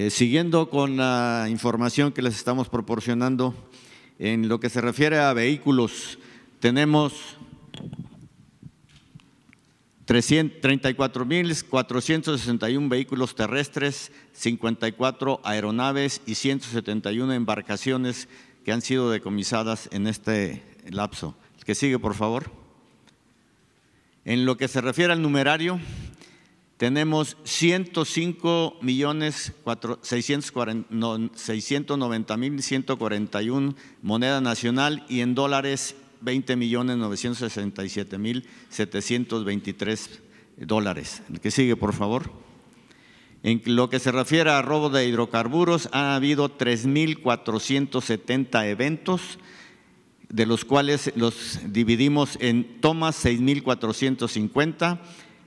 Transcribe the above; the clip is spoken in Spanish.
Eh, siguiendo con la información que les estamos proporcionando, en lo que se refiere a vehículos, tenemos 34.461 vehículos terrestres, 54 aeronaves y 171 embarcaciones que han sido decomisadas en este lapso. El que sigue, por favor. En lo que se refiere al numerario, tenemos 105 millones 690 mil 141 moneda nacional y en dólares 20 millones 967 mil 723 dólares. El que sigue, por favor. En lo que se refiere a robo de hidrocarburos, ha habido 3.470 eventos, de los cuales los dividimos en tomas 6.450